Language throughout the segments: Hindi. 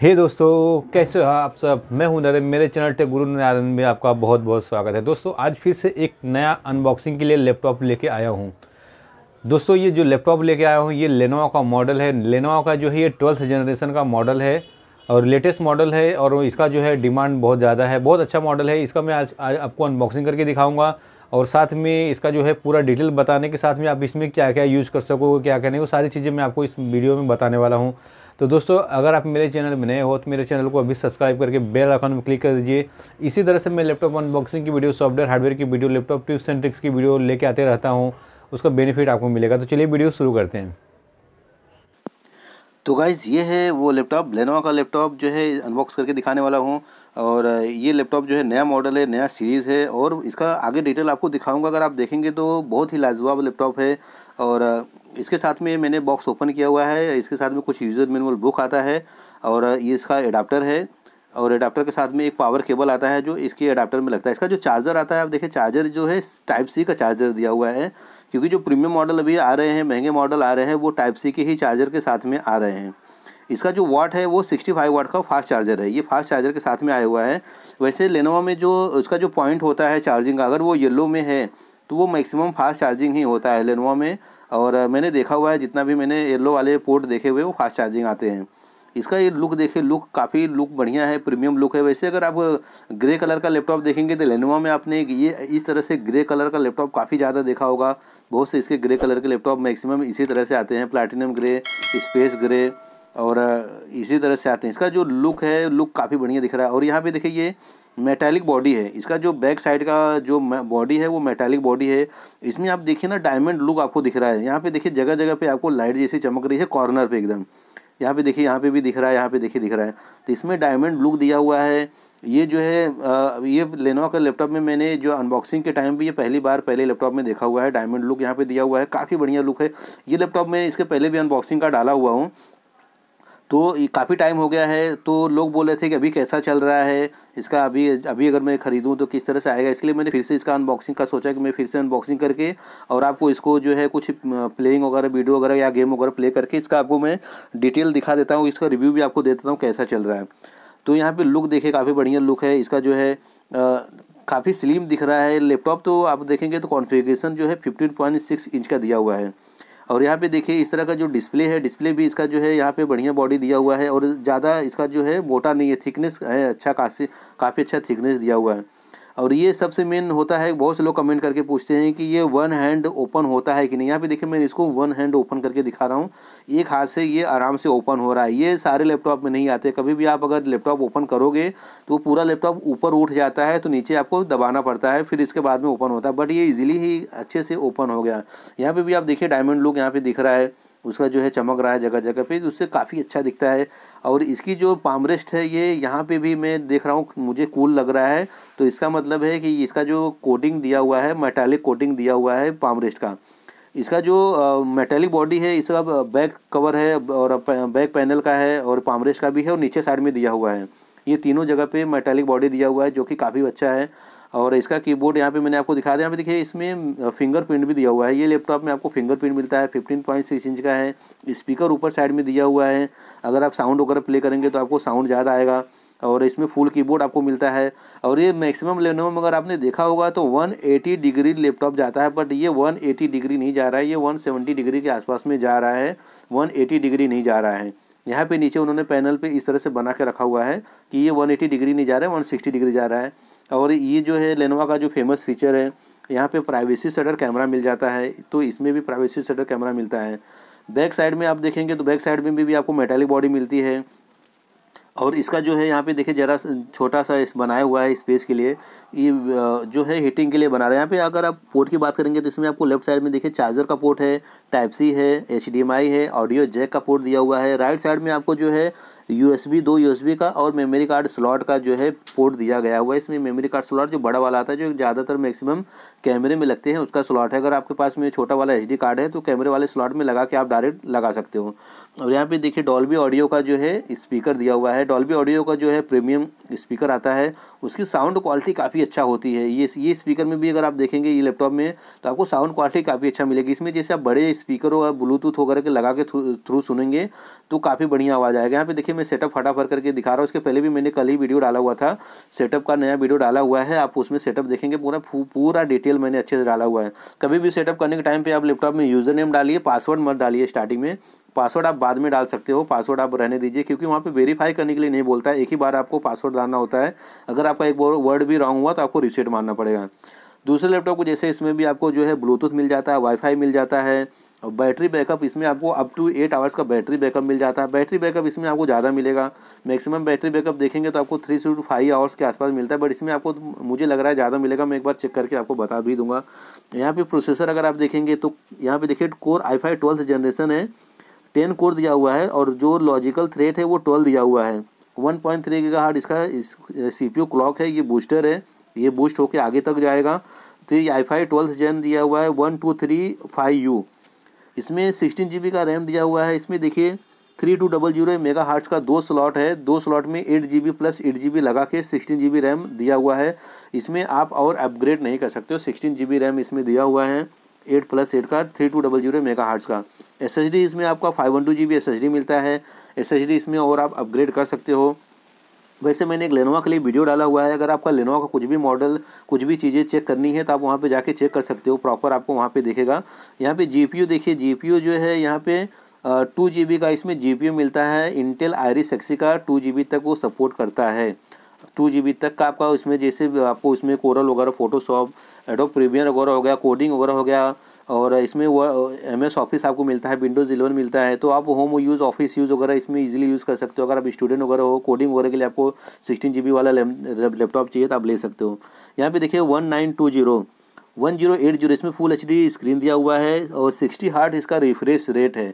हे दोस्तों कैसे हो आप सब मैं हूं नरेंद्र मेरे चैनल टे गुरु नारायण में आपका बहुत बहुत स्वागत है दोस्तों आज फिर से एक नया अनबॉक्सिंग के लिए लैपटॉप लेके आया हूं दोस्तों ये जो लैपटॉप लेके आया हूं ये लेनोवा का मॉडल है लेनोवा का जो है ये ट्वेल्थ जनरेशन का मॉडल है और लेटेस्ट मॉडल है और इसका जो है डिमांड बहुत ज़्यादा है बहुत अच्छा मॉडल है इसका मैं आज, आज आपको अनबॉक्सिंग करके दिखाऊँगा और साथ में इसका जो है पूरा डिटेल बताने के साथ में आप इसमें क्या क्या यूज़ कर सको क्या क्या नहीं वो सारी चीज़ें मैं आपको इस वीडियो में बताने वाला हूँ तो दोस्तों अगर आप मेरे चैनल में नए हो तो मेरे चैनल को अभी सब्सक्राइब करके बेल आइकन में क्लिक कर दीजिए इसी तरह से मैं लैपटॉप अनबॉक्सिंग की वीडियो सॉफ्टवेयर हार्डवेयर की video laptop tips and tricks की वीडियो लेके आते रहता हूँ उसका बेनिफिट आपको मिलेगा तो चलिए वीडियो शुरू करते हैं तो गाइज़ ये है वो लैपटॉप लेनोवा का लैपटॉप जो है अनबॉक्स करके दिखाने वाला हूँ और ये लैपटॉप जो है नया मॉडल है नया सीरीज़ है और इसका आगे डिटेल आपको दिखाऊंगा अगर आप देखेंगे तो बहुत ही लाजवाब लैपटॉप है और इसके साथ में मैंने बॉक्स ओपन किया हुआ है इसके साथ में कुछ यूज़र मैनुअल बुक आता है और ये इसका एडाप्टर है और एडाप्टर के साथ में एक पावर केबल आता है जो इसके एडाप्टर में लगता है इसका जो चार्जर आता है आप देखिए चार्जर जो है टाइप सी का चार्जर दिया हुआ है क्योंकि जो प्रीमियम मॉडल अभी आ रहे हैं महंगे मॉडल आ रहे हैं वो टाइप सी के ही चार्जर के साथ में आ रहे हैं इसका जो वाट है वो सिक्सटी फाइव वाट का फास्ट चार्जर है ये फास्ट चार्जर के साथ में आया हुआ है वैसे लेनोवा में जो उसका जो पॉइंट होता है चार्जिंग का अगर वो येलो में है तो वो मैक्सिमम फास्ट चार्जिंग ही होता है लेनोवा में और मैंने देखा हुआ है जितना भी मैंने येलो वाले पोर्ट देखे हुए वो फास्ट चार्जिंग आते हैं इसका ये लुक देखे लुक काफ़ी लुक बढ़िया है प्रीमियम लुक है वैसे अगर आप ग्रे कलर का लैपटॉप देखेंगे तो लेनोवा में आपने ये इस तरह से ग्रे कलर का लैपटॉप काफ़ी ज़्यादा देखा होगा बहुत से इसके ग्रे कलर के लैपटॉप मैक्सिमम इसी तरह से आते हैं प्लैटिनम ग्रे स्पेस ग्रे और इसी तरह से आते हैं इसका जो लुक है लुक काफ़ी बढ़िया दिख रहा है और यहाँ पे देखिए ये मेटालिक बॉडी है इसका जो बैक साइड का जो बॉडी है वो मेटालिक बॉडी है इसमें आप देखिए ना डायमंड लुक आपको दिख रहा है यहाँ पे देखिए जगह जगह पे आपको लाइट जैसी चमक रही है कॉर्नर पे एकदम यहाँ पे देखिए यहाँ पे भी दिख रहा है यहाँ पे देखिए दिख रहा है तो इसमें डायमंड लुक दिया हुआ है ये जो है ये लेनोवा का लैपटॉप में मैंने जो अनबॉक्सिंग के टाइम भी ये पहली बार पहले लैपटॉप में देखा हुआ है डायमंड लुक यहाँ पे दिया हुआ है काफ़ी बढ़िया लुक है ये लैपटॉप मैं इसके पहले भी अनबॉक्सिंग का डाला हुआ हूँ तो ये काफ़ी टाइम हो गया है तो लोग बोल रहे थे कि अभी कैसा चल रहा है इसका अभी अभी अगर मैं ख़रीदूँ तो किस तरह से आएगा इसके लिए मैंने फिर से इसका अनबॉक्सिंग का सोचा कि मैं फिर से अनबॉक्सिंग करके और आपको इसको जो है कुछ प्लेइंग वगैरह वीडियो वगैरह या गेम वगैरह प्ले करके इसका आपको मैं डिटेल दिखा देता हूँ इसका रिव्यू भी आपको दे देता हूँ कैसा चल रहा है तो यहाँ पर लुक देखे काफ़ी बढ़िया लुक है इसका जो है काफ़ी स्लिम दिख रहा है लैपटॉप तो आप देखेंगे तो कॉन्फ़िगरेशन जो है 15.6 इंच का दिया हुआ है और यहाँ पे देखिए इस तरह का जो डिस्प्ले है डिस्प्ले भी इसका जो है यहाँ पे बढ़िया बॉडी दिया हुआ है और ज़्यादा इसका जो है मोटा नहीं है थिकनेस है अच्छा खासी काफ़ी अच्छा थिकनेस दिया हुआ है और ये सबसे मेन होता है बहुत से लोग कमेंट करके पूछते हैं कि ये वन हैंड ओपन होता है कि नहीं यहाँ पे देखिए मैं इसको वन हैंड ओपन करके दिखा रहा हूँ एक हाथ से ये आराम से ओपन हो रहा है ये सारे लैपटॉप में नहीं आते कभी भी आप अगर लैपटॉप ओपन करोगे तो पूरा लैपटॉप ऊपर उठ जाता है तो नीचे आपको दबाना पड़ता है फिर इसके बाद में ओपन होता है बट ये ईजिली ही अच्छे से ओपन हो गया यहाँ पर भी आप देखिए डायमंड लुक यहाँ पर दिख रहा है उसका जो है चमक रहा है जगह जगह पे तो उससे काफ़ी अच्छा दिखता है और इसकी जो पामरेस्ट है ये यहाँ पे भी मैं देख रहा हूँ मुझे कूल लग रहा है तो इसका मतलब है कि इसका जो कोटिंग दिया हुआ है मेटालिक कोटिंग दिया हुआ है पामरेस्ट का इसका जो मेटेलिक बॉडी है इसका बैक कवर है और बैक पैनल का है और पामरेस्ट का भी है और नीचे साइड में दिया हुआ है ये तीनों जगह पे मेटेलिक बॉडी दिया हुआ है जो कि काफ़ी अच्छा है और इसका कीबोर्ड यहाँ पे मैंने आपको दिखा दिया यहाँ पे देखिए इसमें फिंगरप्रिंट भी दिया हुआ है ये लैपटॉप में आपको फिंगरप्रिंट मिलता है फिफ्टीन पॉइंट सिक्स इंच का है स्पीकर ऊपर साइड में दिया हुआ है अगर आप साउंड वगैरह प्ले करेंगे तो आपको साउंड ज़्यादा आएगा और इसमें फुल कीबोर्ड आपको मिलता है और ये मैक्सिमम लेने में अगर आपने देखा होगा तो 180 डिग्री लैपटॉप जाता है बट ये 180 डिग्री नहीं जा रहा है ये 170 डिग्री के आसपास में जा रहा है 180 डिग्री नहीं जा रहा है यहाँ पे नीचे उन्होंने पैनल पे इस तरह से बना के रखा हुआ है कि ये 180 डिग्री नहीं जा रहा है 160 डिग्री जा रहा है और ये जो है लेनोवा का जो फेमस फीचर है यहाँ पे प्राइवेसी सेटर कैमरा मिल जाता है तो इसमें भी प्राइवेसी सेटर कैमरा मिलता है बैक साइड में आप देखेंगे तो बैक साइड में भी, भी आपको मेटालिक बॉडी मिलती है और इसका जो है यहाँ पे देखिए ज़रा छोटा सा इस बनाया हुआ है स्पेस के लिए ये जो है हीटिंग के लिए बना रहे हैं यहाँ पे अगर आप पोर्ट की बात करेंगे तो इसमें आपको लेफ्ट साइड में देखिए चार्जर का पोर्ट है टाइप सी है एच है ऑडियो जैक का पोर्ट दिया हुआ है राइट साइड में आपको जो है यूएसबी दो यूएसबी का और मेमोरी कार्ड स्लॉट का जो है पोर्ट दिया गया हुआ है इसमें मेमोरी कार्ड स्लॉट जो बड़ा वाला आता है जो ज़्यादातर मैक्सिमम कैमरे में लगते हैं उसका स्लॉट है अगर आपके पास में छोटा वाला एच कार्ड है तो कैमरे वाले स्लॉट में लगा के आप डायरेक्ट लगा सकते हो और यहाँ पे देखिए डॉल्बी ऑडियो का जो है स्पीकर दिया हुआ है डॉल्बी ऑडियो का जो है प्रीमियम स्पीकर आता है उसकी साउंड क्वालिटी काफ़ी अच्छा होती है ये ये स्पीकर में भी अगर आप देखेंगे ये लैपटॉप में तो आपको साउंड क्वालिटी काफ़ी अच्छा मिलेगी इसमें जैसे आप बड़े स्पीकर और ब्लूटूथ होकर के लगा के थ्रू सुनेंगे तो काफ़ी बढ़िया आवाज़ आएगा यहाँ पे देखिए मैं सेटअप फटाफट करके दिखा रहा हूँ उसके पहले भी मैंने कल ही वीडियो डाला हुआ था सेटअप का नया वीडियो डाला हुआ है आप उसमें सेटअप देखेंगे पूरा पूरा डिटेल डिटेल मैंने अच्छे से डाला हुआ है कभी भी सेटअप करने के टाइम पे आप लैपटॉप में यूज़र नेम डालिए पासवर्ड मत डालिए स्टार्टिंग में पासवर्ड आप बाद में डाल सकते हो पासवर्ड आप रहने दीजिए क्योंकि वहाँ पे वेरीफाई करने के लिए नहीं बोलता है एक ही बार आपको पासवर्ड डालना होता है अगर आपका एक वर्ड भी रॉन्ग हुआ तो आपको रिसेट मारना पड़ेगा दूसरे लैपटॉप को जैसे इसमें भी आपको जो है ब्लूटूथ मिल जाता है वाईफाई मिल जाता है और बैटरी बैकअप इसमें आपको अप टू एट आवर्स का बैटरी बैकअप मिल जाता है बैटरी बैकअप इसमें आपको ज़्यादा मिलेगा मैक्सिमम बैटरी बैकअप देखेंगे तो आपको थ्री से टू फाइव आवर्स के आसपास मिलता है बट इसमें आपको मुझे लग रहा है ज़्यादा मिलेगा मैं एक बार चेक करके आपको बता भी दूंगा यहाँ पर प्रोसेसर अगर आप देखेंगे तो यहाँ पे देखिए core I five twelfth generation है टेन कोर दिया हुआ है और जो लॉजिकल थ्रेट है वो ट्वेल्व दिया हुआ है वन पॉइंट थ्री इसका सी पी क्लॉक है ये बूस्टर है ये बूस्ट होकर आगे तक जाएगा तो ये आई फाई ट्वेल्थ दिया हुआ है one two three five U इसमें सिक्सटीन जी का रैम दिया हुआ है इसमें देखिए three two double zero mega hertz का दो स्लॉट है दो स्लॉट में eight G B plus eight G B लगा के सिक्सटीन जी बी रैम दिया हुआ है इसमें आप और अपग्रेड नहीं कर सकते हो सिक्सटीन जी बी रैम इसमें दिया हुआ है एट प्लस एट का three two double zero mega hertz का एस एस डी इसमें आपका five one two G B S S D मिलता है एस एस डी इसमें और आप अपग्रेड कर सकते हो वैसे मैंने एक लेनोवा के लिए वीडियो डाला हुआ है अगर आपका लेनोवा का कुछ भी मॉडल कुछ भी चीज़ें चेक करनी है तो आप वहाँ पे जाके चेक कर सकते हो प्रॉपर आपको वहाँ पे देखेगा यहाँ पे जीपीयू देखिए जीपीयू जो है यहाँ पे टू जी का इसमें जी मिलता है इंटेल आयरिस एक्सी का टू जी तक वो सपोर्ट करता है टू जी तक का आपका उसमें जैसे आपको उसमें कोरल वगैरह फोटोशॉप एडोप प्रीमियर वगैरह हो गया कोडिंग वगैरह हो गया और इसमें एम एस ऑफिस आपको मिलता है विंडोज़ इलेवन मिलता है तो आप होम यूज़ ऑफिस यूज़ वगैरह इसमें इजीली यूज़ कर सकते हो अगर आप स्टूडेंट वगैरह हो कोडिंग वगैरह के लिए आपको सिक्सटीन जी वाला लैपटॉप चाहिए तो आप ले सकते हो यहाँ पे देखिए one nine two zero one zero eight zero इसमें फुल एच डी स्क्रीन दिया हुआ है और सिक्सटी हार्ट इसका रिफ्रेश रेट है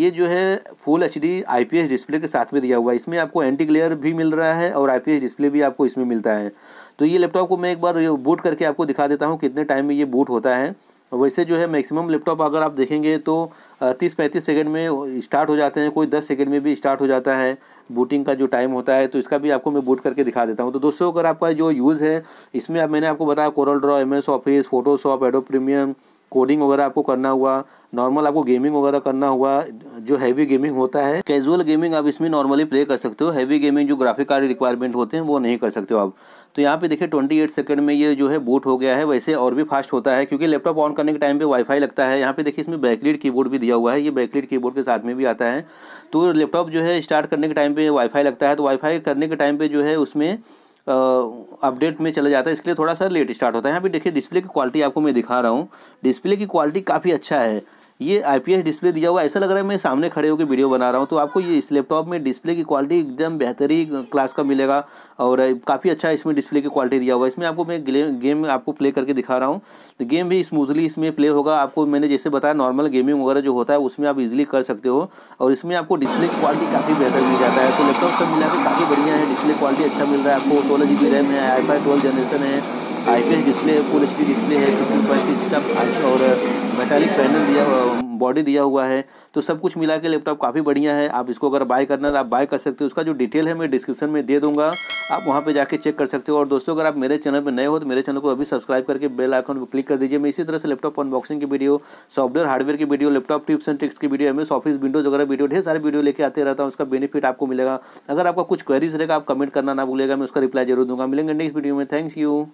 ये जो है full H D I P S display के साथ में दिया हुआ है इसमें आपको एंटी ग्लेयर भी मिल रहा है और आई पी एस डिस्प्ले भी आपको इसमें मिलता है तो ये लैपटॉप को मैं एक बार बूट करके आपको दिखा देता हूँ कितने टाइम में ये बूट होता है वैसे जो है मैक्सिमम लैपटॉप अगर आप देखेंगे तो तीस पैंतीस सेकेंड में स्टार्ट हो जाते हैं कोई दस सेकेंड में भी स्टार्ट हो जाता है बूटिंग का जो टाइम होता है तो इसका भी आपको मैं बूट करके दिखा देता हूँ तो दोस्तों अगर आपका जो यूज़ है इसमें आप मैंने आपको बताया Corel Draw M S Office Photoshop Adobe premium coding वगैरह आपको करना हुआ नॉर्मल आपको गेमिंग वगैरह करना हुआ जो हैवी गेमिंग होता है कैजुअल गेमिंग आप इसमें नॉर्मली प्ले कर सकते हो हैवी गेमिंग जो ग्राफिक कार्ड रिक्वायरमेंट होते हैं वो नहीं कर सकते हो आप तो यहाँ पे देखिए 28 सेकंड में ये जो है बूट हो गया है वैसे और भी फास्ट होता है क्योंकि लैपटॉप ऑन करने के टाइम पे वाईफाई लगता है यहाँ पे देखिए इसमें बैकलीड कीबोर्ड भी दिया हुआ है ये बैकलीड कीबोर्ड के साथ में भी आता है तो लैपटॉप जो है स्टार्ट करने के टाइम पर वाईफाई लगता है तो वाईफाई करने के टाइम पर जो है उसमें अपडेट में चला जाता है इसलिए थोड़ा सा लेट स्टार्ट होता है यहाँ पे देखिए डिस्प्ले की क्वालिटी आपको मैं दिखा रहा हूँ डिस्प्ले की क्वालिटी काफ़ी अच्छा है ये आई डिस्प्ले दिया हुआ ऐसा लग रहा है मैं सामने खड़े होकर वीडियो बना रहा हूँ तो आपको ये इस लैपटॉप में डिस्प्ले की क्वालिटी एकदम बेहतरीन क्लास का मिलेगा और काफ़ी अच्छा इसमें डिस्प्ले की क्वालिटी दिया हुआ है इसमें आपको मैं गेम आपको प्ले करके दिखा रहा हूँ तो गेम भी स्मूथली इसमें प्ले होगा आपको मैंने जैसे बताया नॉर्मल गेमिंग वगैरह जो होता है उसमें आप इजिली कर सकते हो और इसमें आपको डिस्प्ले की क्वालिटी काफ़ी बेहतर मिल जाता है तो लैपटॉप सब मिला काफ़ी बढ़िया है डिस्प्ले क्वालिटी अच्छा मिल रहा है आपको सोलह जी रैम है आई फाई ट्वेल्व जनरेशन है I P display full H display है फिफ्टी पॉइंट सिक्स का और मेटालिक पैनल दिया बॉडी दिया हुआ है तो सब कुछ मिला के लैपटॉप काफ़ी बढ़िया है आप इसको अगर बाय करना है तो आप बाय कर सकते हो उसका जो डिटेल है मैं डिस्क्रिप्शन में दे दूंगा आप वहाँ पे जाके चेक कर सकते हो और दोस्तों अगर आप मेरे चैनल पर नए हो तो मेरे चैनल को अभी सब्सक्राइब करके बेल आइकन पर क्लिक कर दीजिए मैं इसी तरह से लैपटॉप अनबॉक्सिंग की वीडियो सॉफ्टवेयर हार्डवेयर की video laptop tips and tricks की वीडियो एम ऑफिस विंडोज वगैरह वीडियो ढेर सारे वीडियो लेकर आते रहता हूँ उसका बेनिफिट आपको मिलेगा अगर आपका कुछ क्वेरीज रहेगा आप कमेंट करना ना भूलेगा मैं उसका रिप्लाई जरूर दूंगा मिलेंगे नेक्स्ट वीडियो में थैंक यू